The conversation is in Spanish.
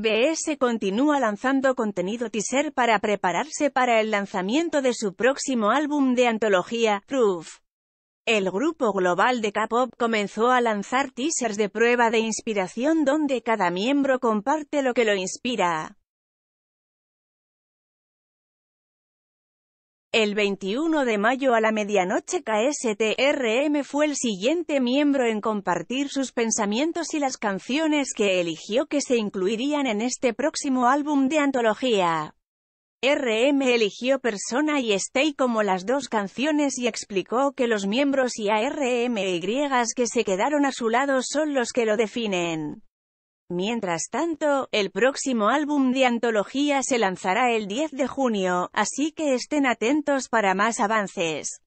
BS continúa lanzando contenido teaser para prepararse para el lanzamiento de su próximo álbum de antología, Proof. El grupo global de K-pop comenzó a lanzar teasers de prueba de inspiración donde cada miembro comparte lo que lo inspira. El 21 de mayo a la medianoche KSTRM fue el siguiente miembro en compartir sus pensamientos y las canciones que eligió que se incluirían en este próximo álbum de antología. RM eligió Persona y Stay como las dos canciones y explicó que los miembros y ARMY que se quedaron a su lado son los que lo definen. Mientras tanto, el próximo álbum de antología se lanzará el 10 de junio, así que estén atentos para más avances.